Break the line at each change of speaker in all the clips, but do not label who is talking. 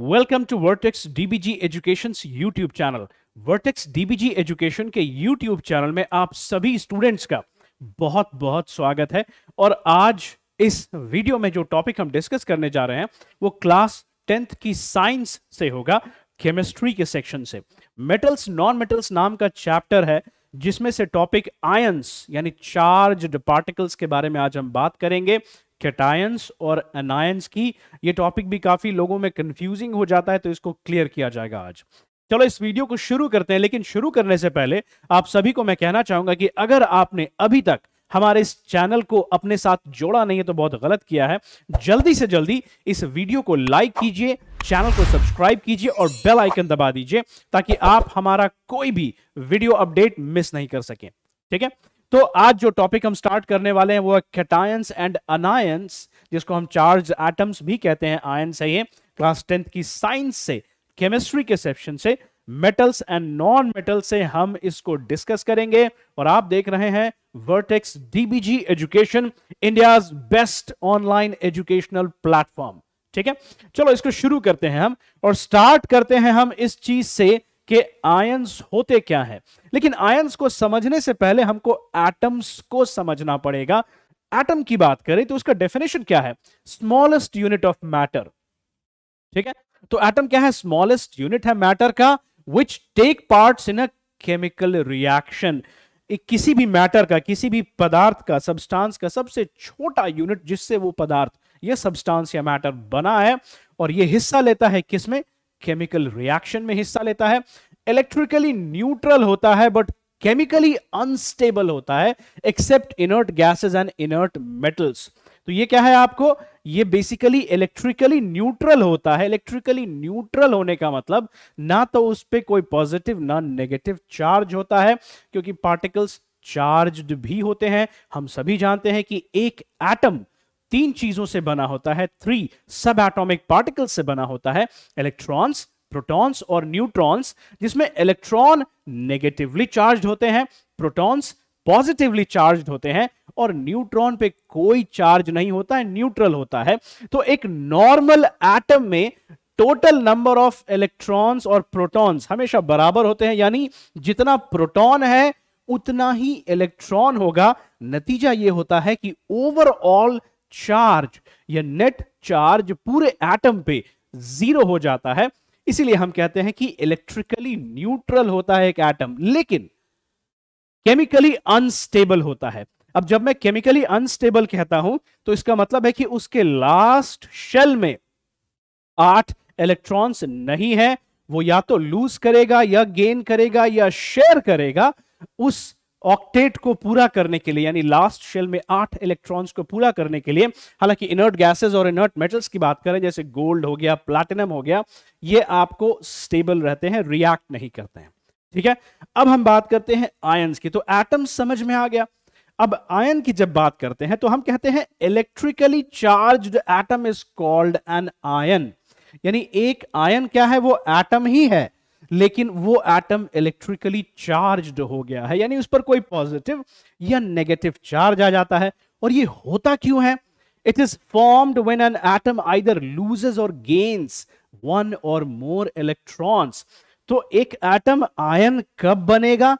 welcome to vertex DBG education YouTube channel vertex DBG education के YouTube channel में आप सभी स्टूडेंट्स का बहुत बहुत स्वागत है और आज इस वीडियो में जो टॉपिक हम डिस्कस करने जा रहे हैं वो क्लास टेंथ की साइंस से होगा केमिस्ट्री के सेक्शन से मेटल्स नॉन मेटल्स नाम का चैप्टर है जिसमें से टॉपिक आयंस यानी चार्ज पार्टिकल्स के बारे में आज हम बात करेंगे कैटायंस और अनायंस की ये टॉपिक भी काफी लोगों में कंफ्यूजिंग हो जाता है तो इसको क्लियर किया जाएगा आज चलो इस वीडियो को शुरू करते हैं लेकिन शुरू करने से पहले आप सभी को मैं कहना चाहूंगा कि अगर आपने अभी तक हमारे इस चैनल को अपने साथ जोड़ा नहीं है तो बहुत गलत किया है जल्दी से जल्दी इस वीडियो को लाइक कीजिए चैनल को सब्सक्राइब कीजिए और बेल आइकन दबा दीजिए ताकि आप हमारा कोई भी वीडियो अपडेट मिस नहीं कर सकें ठीक है तो आज जो टॉपिक हम स्टार्ट करने वाले हैं वो है कैटायंस एंड अनायंस जिसको हम चार्ज एटम्स भी कहते हैं सही है क्लास टेंथ की साइंस से केमिस्ट्री के सेक्शन से मेटल्स एंड नॉन मेटल से हम इसको डिस्कस करेंगे और आप देख रहे हैं vertex DBG education India best online educational platform ठीक है चलो इसको शुरू करते हैं हम और स्टार्ट करते हैं हम इस चीज से कि आयंस होते क्या हैं लेकिन आयंस को समझने से पहले हमको एटम्स को समझना पड़ेगा एटम की बात करें तो उसका डेफिनेशन क्या है स्मॉलेस्ट यूनिट ऑफ मैटर ठीक है तो एटम क्या है स्मॉलेस्ट यूनिट है मैटर का which take part in a chemical reaction किसी भी मैटर का किसी भी पदार्थ का सब्सटेंस का सबसे छोटा यूनिट जिससे वो पदार्थ ये सब्सटेंस या मैटर बना है और ये हिस्सा लेता है किसमें केमिकल रिएक्शन में हिस्सा लेता है इलेक्ट्रिकली न्यूट्रल होता है बट केमिकली अनस्टेबल होता है except inert gases and inert metals तो ये क्या है आपको ये बेसिकली इलेक्ट्रिकली न्यूट्रल होता है इलेक्ट्रिकली न्यूट्रल होने का मतलब ना तो उस पर कोई पॉजिटिव ना नेगेटिव चार्ज होता है क्योंकि पार्टिकल्स चार्ज्ड भी होते हैं हम सभी जानते हैं कि एक एटम तीन चीजों से बना होता है थ्री सब एटॉमिक पार्टिकल से बना होता है इलेक्ट्रॉन्स प्रोटॉन्स और न्यूट्रॉन्स जिसमें इलेक्ट्रॉन नेगेटिवली चार्ज होते हैं प्रोटॉन्स पॉजिटिवली चार्ज होते हैं और न्यूट्रॉन पे कोई चार्ज नहीं होता है न्यूट्रल होता है तो एक नॉर्मल एटम में टोटल नंबर ऑफ इलेक्ट्रॉन्स और प्रोटॉन्स हमेशा बराबर होते हैं यानी जितना प्रोटॉन है उतना ही इलेक्ट्रॉन होगा नतीजा यह होता है कि ओवरऑल चार्ज या नेट चार्ज पूरे एटम पे जीरो हो जाता है इसीलिए हम कहते हैं कि इलेक्ट्रिकली न्यूट्रल होता है एक एटम लेकिन केमिकली अनस्टेबल होता है अब जब मैं केमिकली अनस्टेबल कहता हूं तो इसका मतलब है कि उसके लास्ट शेल में आठ इलेक्ट्रॉन्स नहीं है वो या तो लूज करेगा या गेन करेगा या शेयर करेगा उस ऑक्टेट को पूरा करने के लिए यानी लास्ट शेल में आठ इलेक्ट्रॉन्स को पूरा करने के लिए हालांकि इनर्ट गैसेस और इनर्ट मेटल्स की बात करें जैसे गोल्ड हो गया प्लैटिनम हो गया ये आपको स्टेबल रहते हैं रिएक्ट नहीं करते हैं ठीक है अब हम बात करते हैं आयन्स की तो एटम समझ में आ गया अब आयन की जब बात करते हैं तो हम कहते हैं electrically charge atom is called an ion यानी एक आयन क्या है वो एटम ही है लेकिन वो एटम इलेक्ट्रिकली चार्ज हो गया है यानी उस पर कोई पॉजिटिव या नेगेटिव चार्ज आ जाता है और ये होता क्यों है it is formed when an atom either loses or gains one or more electrons तो एक एटम आयन कब बनेगा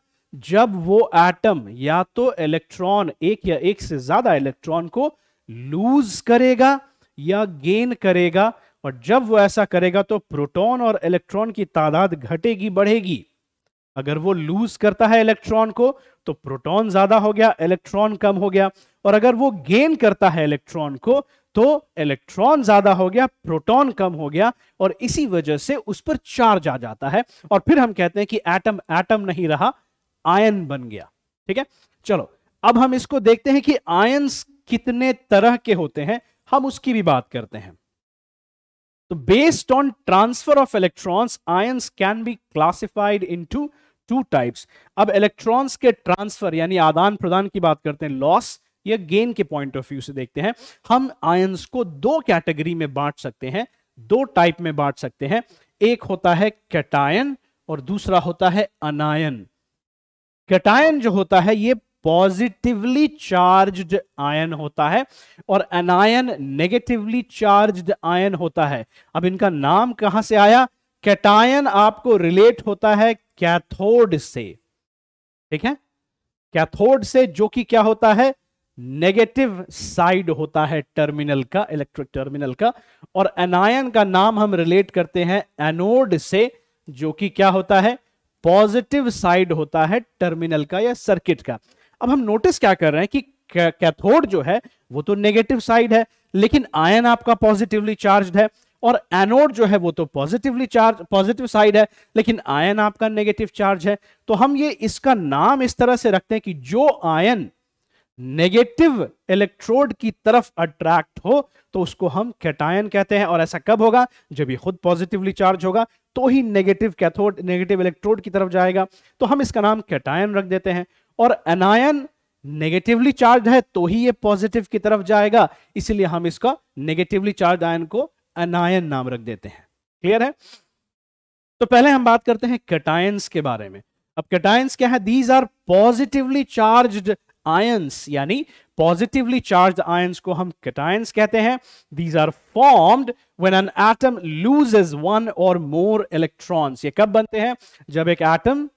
जब वो एटम या तो इलेक्ट्रॉन एक या एक से ज्यादा इलेक्ट्रॉन को लूज करेगा या गेन करेगा और जब वो ऐसा करेगा तो प्रोटॉन और इलेक्ट्रॉन की तादाद घटेगी बढ़ेगी अगर वो लूज करता है इलेक्ट्रॉन को तो प्रोटॉन ज्यादा हो गया इलेक्ट्रॉन कम हो गया और अगर वो गेन करता है इलेक्ट्रॉन को तो इलेक्ट्रॉन ज्यादा हो गया प्रोटॉन कम हो गया और इसी वजह से उस पर चार्ज आ जाता है और फिर हम कहते हैं कि एटम एटम नहीं रहा आयन बन गया ठीक है चलो अब हम इसको देखते हैं कि आयन कितने तरह के होते हैं हम उसकी भी बात करते हैं तो based on transfer of electrons ions can be classified into two types अब इलेक्ट्रॉन्स के ट्रांसफर यानी आदान प्रदान की बात करते हैं लॉस या गेन के पॉइंट ऑफ व्यू से देखते हैं हम आयन्स को दो कैटेगरी में बांट सकते हैं दो टाइप में बांट सकते हैं एक होता है कैटायन और दूसरा होता है अनायन कैटायन जो होता है ये पॉजिटिवली चार्ज्ड आयन होता है और एनायन नेगेटिवली चार्ज्ड आयन होता है अब इनका नाम कहां से आया कैटायन आपको रिलेट होता है कैथोड से ठीक है कैथोड से जो कि क्या होता है नेगेटिव साइड होता है टर्मिनल का इलेक्ट्रिक टर्मिनल का और एनायन का नाम हम रिलेट करते हैं एनोड से जो कि क्या होता है पॉजिटिव साइड होता है टर्मिनल का या सर्किट का अब हम नोटिस क्या कर रहे हैं कि कैथोड जो है वो तो नेगेटिव साइड है लेकिन आयन आपका पॉजिटिवली चार्ज है और एनोड जो है वो तो पॉजिटिवली चार्ज पॉजिटिव साइड है लेकिन आयन आपका नेगेटिव चार्ज है तो हम ये इसका नाम इस तरह से रखते हैं कि जो आयन नेगेटिव इलेक्ट्रोड की तरफ अट्रैक्ट हो तो उसको हम कैटायन कहते हैं और ऐसा कब होगा जब ये खुद पॉजिटिवली चार्ज होगा तो ही नेगेटिव कैथोड नेगेटिव इलेक्ट्रोड की तरफ जाएगा तो हम इसका नाम कैटायन रख देते हैं और एनायन नेगेटिवली चार्ज है तो ही ये पॉजिटिव की तरफ जाएगा इसीलिए हम इसका नेगेटिवली चार्ज आयन को अनायन नाम रख देते हैं क्लियर है तो पहले हम बात करते हैं कटायंस के बारे में अब कटायंस क्या है these are positively charge ions यानी पॉजिटिवली चार्ज आयंस को हम कटायंस कहते हैं these are formed when an atom loses one or more electrons ये कब बनते हैं जब एक एटम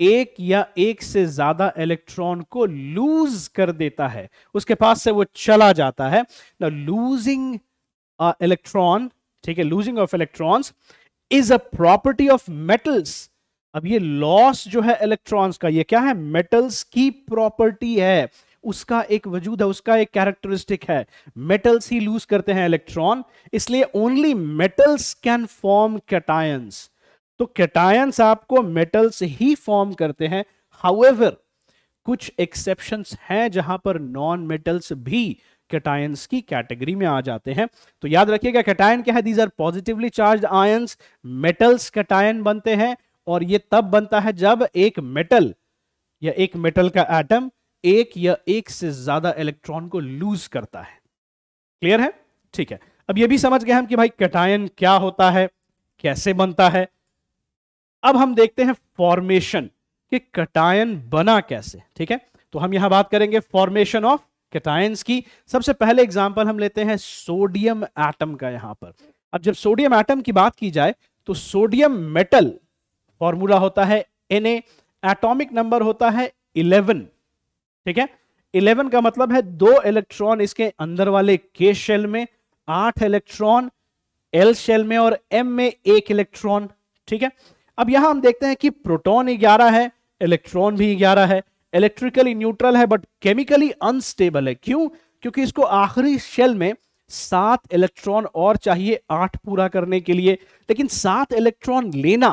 एक या एक से ज्यादा इलेक्ट्रॉन को लूज कर देता है उसके पास से वो चला जाता है ना लूजिंग इलेक्ट्रॉन ठीक है losing of electrons is a property of metals अब ये लॉस जो है इलेक्ट्रॉन्स का ये क्या है मेटल्स की प्रॉपर्टी है उसका एक वजूद है उसका एक कैरेक्टरिस्टिक है मेटल्स ही लूज करते हैं इलेक्ट्रॉन इसलिए only metals can form cations तो कैटायंस आपको मेटल्स ही फॉर्म करते हैं हाउएवर कुछ एक्सेप्शंस हैं जहां पर नॉन मेटल्स भी कैटायंस की कैटेगरी में आ जाते हैं तो याद रखिएगा कैटायन क्या है these are positively charge ions metals cation बनते हैं और ये तब बनता है जब एक मेटल या एक मेटल का एटम एक या एक से ज्यादा इलेक्ट्रॉन को लूज करता है क्लियर है ठीक है अब ये भी समझ गए हम कि भाई कैटायन क्या होता है कैसे बनता है अब हम देखते हैं फॉर्मेशन कि कटायन बना कैसे ठीक है तो हम यहां बात करेंगे फॉर्मेशन ऑफ कटायंस की सबसे पहले एग्जाम्पल हम लेते हैं सोडियम एटम का यहां पर अब जब सोडियम एटम की बात की जाए तो सोडियम मेटल फॉर्मूला होता है एन एटॉमिक नंबर होता है इलेवन ठीक है इलेवन का मतलब है दो इलेक्ट्रॉन इसके अंदर वाले के शेल में आठ इलेक्ट्रॉन एल शेल में और एम में एक इलेक्ट्रॉन ठीक है अब यहां हम देखते हैं कि प्रोटॉन ग्यारह है इलेक्ट्रॉन भी ग्यारह है इलेक्ट्रिकली न्यूट्रल है बट केमिकली अनस्टेबल है क्यों क्योंकि इसको आखिरी शेल में सात इलेक्ट्रॉन और चाहिए आठ पूरा करने के लिए लेकिन सात इलेक्ट्रॉन लेना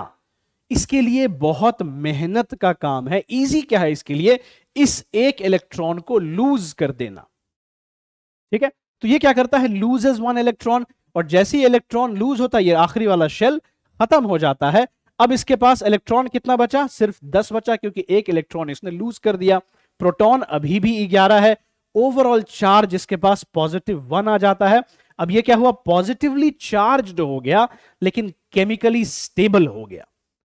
इसके लिए बहुत मेहनत का काम है इजी क्या है इसके लिए इस एक इलेक्ट्रॉन को लूज कर देना ठीक है तो ये क्या करता है लूजेज वन इलेक्ट्रॉन और जैसे ही इलेक्ट्रॉन लूज होता है ये आखिरी वाला शेल खत्म हो जाता है अब इसके पास इलेक्ट्रॉन कितना बचा सिर्फ दस बचा क्योंकि एक इलेक्ट्रॉन इसने लूज कर दिया प्रोटॉन अभी भी ग्यारह है ओवरऑल चार्ज इसके पास पॉजिटिव वन आ जाता है अब ये क्या हुआ पॉजिटिवली चार्ज हो गया लेकिन केमिकली स्टेबल हो गया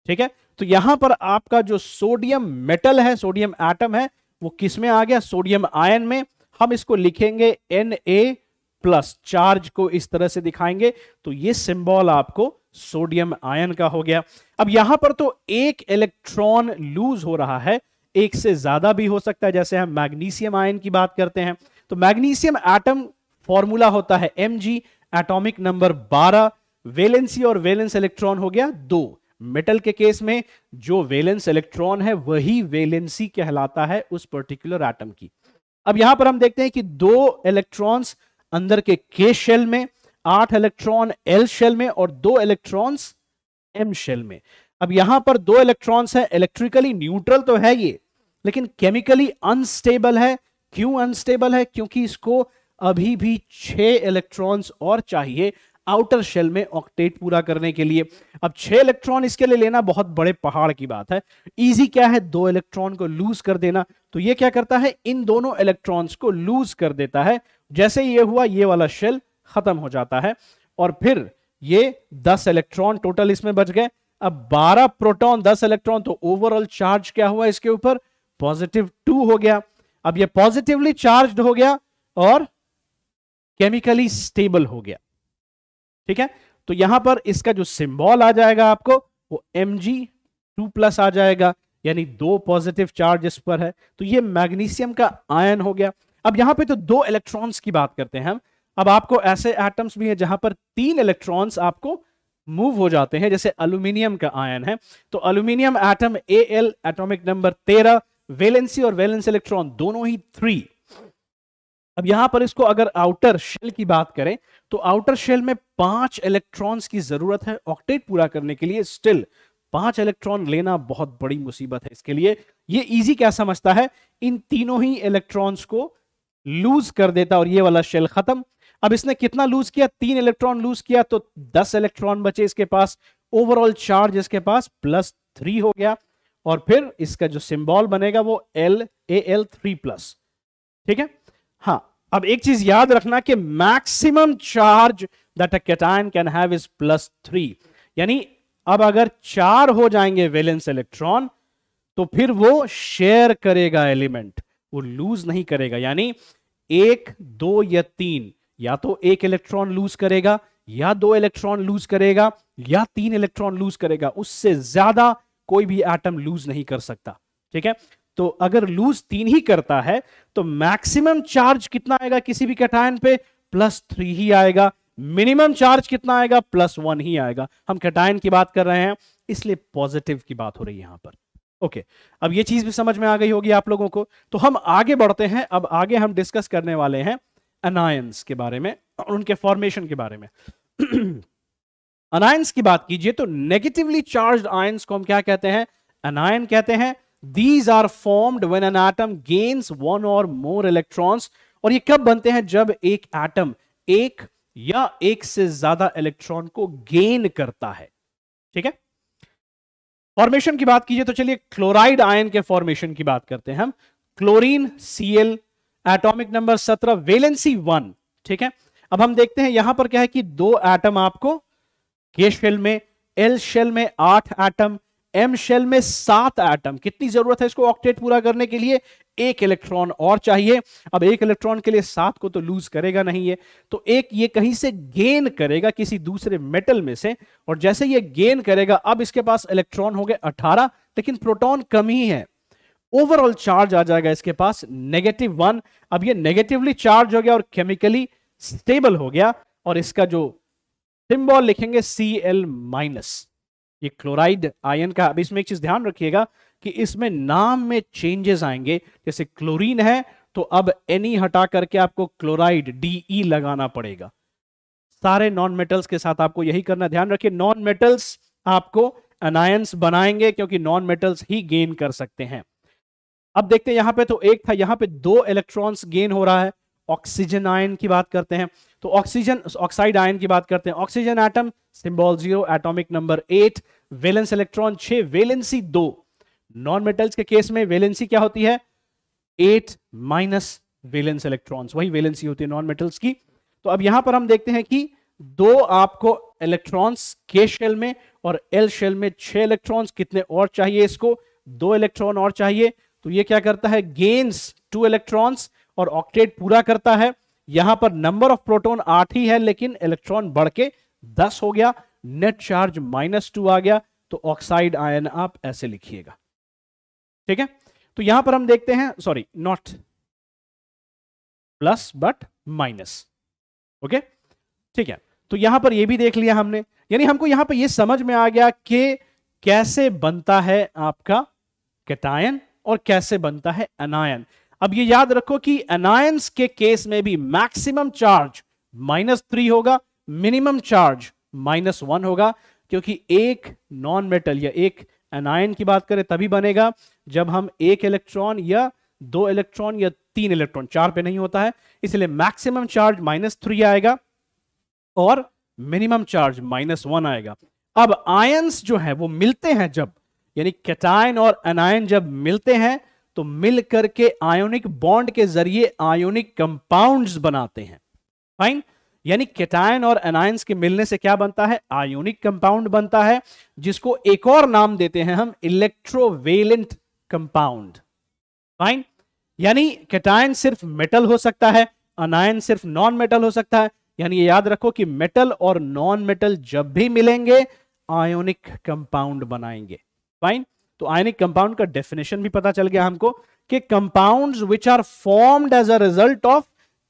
ठीक है तो यहां पर आपका जो सोडियम मेटल है सोडियम एटम है वो किस में आ गया सोडियम आयन में हम इसको लिखेंगे एन ए प्लस चार्ज को इस तरह से दिखाएंगे तो ये सिंबल आपको सोडियम आयन का हो गया अब यहां पर तो एक इलेक्ट्रॉन लूज हो रहा है एक से ज्यादा भी हो सकता है जैसे हम मैग्नीशियम आयन की बात करते हैं तो मैग्नीशियम एटम फॉर्मूला होता है M G atomic number 12 valency और वेलेंस इलेक्ट्रॉन हो गया दो मेटल के केस में जो वेलेंस इलेक्ट्रॉन है वही वेलेंसी कहलाता है उस पर्टिकुलर एटम की अब यहां पर हम देखते हैं कि दो इलेक्ट्रॉन्स अंदर के के शेल में आठ इलेक्ट्रॉन एल शेल में और दो इलेक्ट्रॉन्स एम शेल में अब यहां पर दो इलेक्ट्रॉन्स हैं इलेक्ट्रिकली न्यूट्रल तो है ये लेकिन केमिकली अनस्टेबल है क्यों अनस्टेबल है क्योंकि इसको अभी भी छह इलेक्ट्रॉन्स और चाहिए आउटर शेल में ऑक्टेट पूरा करने के लिए अब छह इलेक्ट्रॉन इसके लिए लेना बहुत बड़े पहाड़ की बात है इजी क्या है दो इलेक्ट्रॉन को लूज कर देना तो ये क्या करता है इन दोनों इलेक्ट्रॉन्स को लूज कर देता है जैसे ये हुआ ये वाला शेल खत्म हो जाता है और फिर ये 10 इलेक्ट्रॉन टोटल इसमें बच गए अब 12 प्रोटॉन 10 इलेक्ट्रॉन तो ओवरऑल चार्ज क्या हुआ इसके ऊपर पॉजिटिव टू हो गया अब ये पॉजिटिवली चार्ज हो गया और केमिकली स्टेबल हो गया ठीक है तो यहां पर इसका जो सिंबल आ जाएगा आपको वो एम जी टू प्लस आ जाएगा यानी दो पॉजिटिव चार्ज इस पर है तो ये मैग्नीशियम का आयन हो गया अब यहां पे तो दो इलेक्ट्रॉन्स की बात करते हैं हम अब आपको ऐसे एटम्स भी हैं जहां पर तीन इलेक्ट्रॉन्स आपको मूव हो जाते हैं जैसे अल्यूमिनियम का आयन है तो aluminium atom A L atomic number तेरह वेलेंसी और वेलेंस इलेक्ट्रॉन दोनों ही थ्री अब यहां पर इसको अगर आउटर शेल की बात करें तो आउटर शेल में पांच इलेक्ट्रॉन्स की जरूरत है ऑक्टेट पूरा करने के लिए स्टिल पांच इलेक्ट्रॉन लेना बहुत बड़ी मुसीबत है इसके लिए ये इजी क्या समझता है इन तीनों ही इलेक्ट्रॉन्स को लूज कर देता और ये वाला शेल खत्म अब इसने कितना लूज किया तीन इलेक्ट्रॉन लूज किया तो दस इलेक्ट्रॉन बचे इसके पास ओवरऑल चार्ज इसके पास प्लस थ्री हो गया और फिर इसका जो सिंबल बनेगा वो L A L three plus ठीक है हाँ अब एक चीज याद रखना कि maximum charge that a can have is plus three यानी अब अगर चार हो जाएंगे वेलेंस इलेक्ट्रॉन तो फिर वो शेयर करेगा एलिमेंट वो लूज नहीं करेगा यानी एक दो या तीन या तो एक इलेक्ट्रॉन लूज करेगा या दो इलेक्ट्रॉन लूज करेगा या तीन इलेक्ट्रॉन लूज करेगा उससे ज्यादा कोई भी एटम लूज नहीं कर सकता ठीक है तो अगर लूज तीन ही करता है तो मैक्सिमम चार्ज कितना आएगा किसी भी कैटायन पे प्लस थ्री ही आएगा मिनिमम चार्ज कितना आएगा प्लस वन ही आएगा हम कैटायन की बात कर रहे हैं इसलिए पॉजिटिव की बात हो रही है यहां पर ओके अब ये चीज भी समझ में आ गई होगी आप लोगों को तो हम आगे बढ़ते हैं अब आगे हम डिस्कस करने वाले हैं अनायंस के बारे में और उनके फॉर्मेशन के बारे में अनायंस की बात कीजिए तो नेगेटिवली चार्ज आयंस को हम क्या कहते हैं अनायन कहते हैं these are formed when an atom gains one or more electrons और ये कब बनते हैं जब एक एटम एक या एक से ज्यादा इलेक्ट्रॉन को गेन करता है ठीक है फॉर्मेशन की बात कीजिए तो चलिए क्लोराइड आयन के फॉर्मेशन की बात करते हैं हम क्लोरीन सीएल एटॉमिक नंबर सत्रह वेलेंसी वन ठीक है अब हम देखते हैं यहां पर क्या है कि दो एटम आपको के शेल में एल शेल में आठ एटम एम शेल में सात एटम कितनी जरूरत है इसको ऑक्टेट पूरा करने के लिए एक इलेक्ट्रॉन और चाहिए अब एक इलेक्ट्रॉन के लिए सात को तो लूज करेगा नहीं है तो एक ये कहीं से गेन करेगा किसी दूसरे मेटल में से और जैसे ये गेन करेगा अब इसके पास इलेक्ट्रॉन हो गए अठारह लेकिन प्रोटॉन कम ही है ओवरऑल चार्ज आ जाएगा इसके पास नेगेटिव वन अब ये नेगेटिवली चार्ज हो गया और केमिकली स्टेबल हो गया और इसका जो सिंबल लिखेंगे सी एल माइनस ये क्लोराइड आयन का अब इसमें एक चीज ध्यान रखिएगा कि इसमें नाम में चेंजेस आएंगे जैसे क्लोरीन है तो अब एनी e हटा करके आपको क्लोराइड डीई e लगाना पड़ेगा सारे नॉन मेटल्स के साथ आपको यही करना ध्यान रखिए नॉन मेटल्स आपको अनायंस बनाएंगे क्योंकि नॉन मेटल्स ही गेन कर सकते हैं अब देखते हैं यहां पे तो एक था यहां पे दो इलेक्ट्रॉन्स गेन हो रहा है ऑक्सीजन आयन की बात करते हैं तो ऑक्सीजन ऑक्साइड आयन की बात करते हैं oxygen atom symbol zero atomic number eight valence electron छह वेलेंसी दो नॉन मेटल्स के केस में वेलेंसी क्या होती है एट माइनस वेलेंस इलेक्ट्रॉन्स वही वेलेंसी होती है नॉन मेटल्स की तो अब यहां पर हम देखते हैं कि दो आपको इलेक्ट्रॉन्स के शेल में और एल शेल में छह इलेक्ट्रॉन्स कितने और चाहिए इसको दो इलेक्ट्रॉन और चाहिए तो ये क्या करता है गेन्स टू इलेक्ट्रॉन्स और ऑक्टेट पूरा करता है यहां पर नंबर ऑफ प्रोटोन आठ ही है लेकिन इलेक्ट्रॉन बढ़ के दस हो गया नेट चार्ज माइनस टू आ गया तो ऑक्साइड आयन आप ऐसे लिखिएगा ठीक है तो यहां पर हम देखते हैं sorry not plus but minus okay ठीक है तो यहां पर यह भी देख लिया हमने यानी हमको यहां पर यह समझ में आ गया कि कैसे बनता है आपका कैटायन और कैसे बनता है अनायन अब ये याद रखो कि अनायंस के केस में भी मैक्सिमम चार्ज माइनस थ्री होगा मिनिमम चार्ज माइनस वन होगा क्योंकि एक नॉन मेटल या एक एनायन की बात करें तभी बनेगा जब हम एक इलेक्ट्रॉन या दो इलेक्ट्रॉन या तीन इलेक्ट्रॉन चार पे नहीं होता है इसलिए मैक्सिमम चार्ज माइनस थ्री आएगा और मिनिमम चार्ज माइनस वन आएगा अब आयंस जो है वो मिलते हैं जब यानी कैटाइन और अनायन जब मिलते हैं तो मिल करके आयोनिक बॉन्ड के जरिए आयोनिक कंपाउंड्स बनाते हैं फाइन यानी कैटाइन और एनायंस के मिलने से क्या बनता है आयोनिक कंपाउंड बनता है जिसको एक और नाम देते हैं हम इलेक्ट्रोवेलेंट कंपाउंड फाइन यानी कैटाइन सिर्फ मेटल हो सकता है अनायन सिर्फ नॉन मेटल हो सकता है यानी ये याद रखो कि मेटल और नॉन मेटल जब भी मिलेंगे आयोनिक कंपाउंड बनाएंगे फाइन तो आयनिक कंपाउंड का डेफिनेशन भी पता चल गया हमको कि compounds which are formed as a result of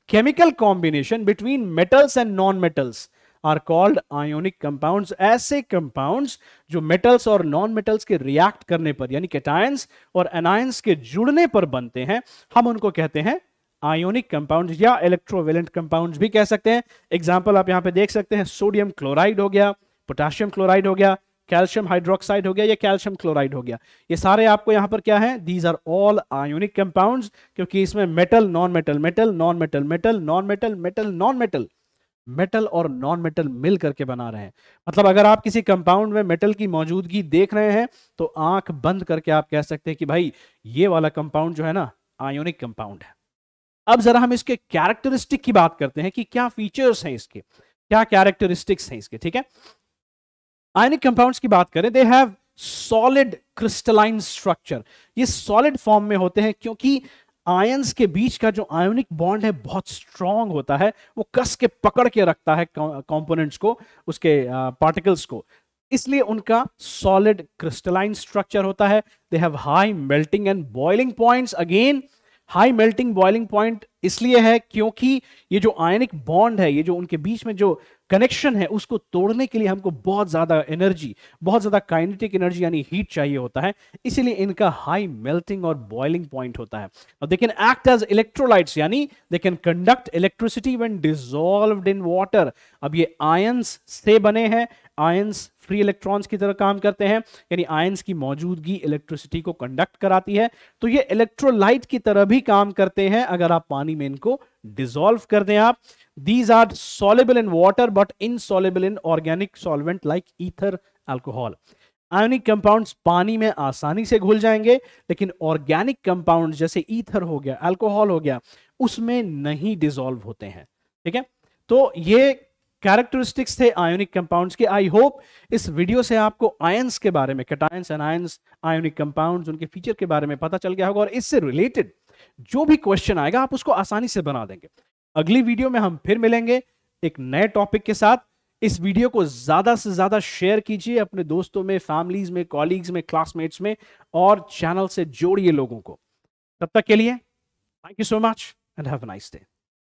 chemical combination between metals and non metals are called ionic compounds ऐसे कंपाउंड्स जो मेटल्स और नॉन मेटल्स के रिएक्ट करने पर यानी कैटायंस और एनायंस के जुड़ने पर बनते हैं हम उनको कहते हैं आयोनिक कंपाउंड या इलेक्ट्रोवेलेंट कंपाउंड भी कह सकते हैं एग्जाम्पल आप यहां पे देख सकते हैं सोडियम क्लोराइड हो गया पोटासियम क्लोराइड हो गया कैल्शियम हाइड्रोक्साइड हो गया या कैल्शियम क्लोराइड हो गया ये सारे आपको यहाँ पर क्या है these are all ionic compound क्योंकि इसमें metal non metal metal non metal metal non metal metal non metal metal और नॉन मेटल मिल करके बना रहे हैं मतलब अगर आप किसी कंपाउंड में मेटल की मौजूदगी देख रहे हैं तो आंख बंद करके आप कह सकते हैं कि भाई ये वाला कंपाउंड जो है ना आयोनिक कंपाउंड है अब जरा हम इसके कैरेक्टरिस्टिक की बात करते हैं कि क्या फीचर्स हैं इसके क्या कैरेक्टरिस्टिक्स हैं इसके ठीक है आयनिक कंपाउंड्स की बात करें they have solid crystalline structure ये सॉलिड फॉर्म में होते हैं क्योंकि आयंस के बीच का जो आयोनिक बॉन्ड है बहुत स्ट्रांग होता है वो कस के पकड़ के रखता है कंपोनेंट्स को उसके पार्टिकल्स को इसलिए उनका सॉलिड क्रिस्टलाइन स्ट्रक्चर होता है they have high melting and boiling points again high melting boiling point इसलिए है क्योंकि ये जो आयनिक बॉन्ड है ये जो उनके बीच में जो कनेक्शन है उसको तोड़ने के लिए हमको बहुत ज्यादा एनर्जी बहुत ज्यादा काइनेटिक एनर्जी यानी हीट चाहिए होता है इसीलिए इनका हाई मेल्टिंग और बॉइलिंग पॉइंट होता है they can act as electrolytes यानी they can conduct electricity when dissolved in water अब ये आयंस से बने हैं आयंस फ्री इलेक्ट्रॉन्स की तरह काम करते हैं यानी आयंस की मौजूदगी इलेक्ट्रिसिटी को कंडक्ट कराती है तो ये इलेक्ट्रोलाइट की तरह भी काम करते हैं अगर आप पानी में इनको डिजोल्व कर दें आप these are soluble in water but insoluble in organic solvent like ether alcohol ionic compounds पानी में आसानी से घुल जाएंगे लेकिन ऑर्गेनिक कंपाउंड जैसे ईथर हो गया एल्कोहल हो गया उसमें नहीं डिजोल्व होते हैं ठीक है तो ये कैरेक्टरिस्टिक्स थे आयोनिक कंपाउंड्स के आई होप इस वीडियो से आपको आयंस के बारे में cations and ions ionic compounds उनके फीचर के बारे में पता चल गया होगा और इससे रिलेटेड जो भी क्वेश्चन आएगा आप उसको आसानी से बना देंगे अगली वीडियो में हम फिर मिलेंगे एक नए टॉपिक के साथ इस वीडियो को ज्यादा से ज्यादा शेयर कीजिए अपने दोस्तों में फैमिलीज में कॉलीग्स में क्लासमेट्स में और चैनल से जोड़िए लोगों को तब तक के लिए thank you so much and have nice day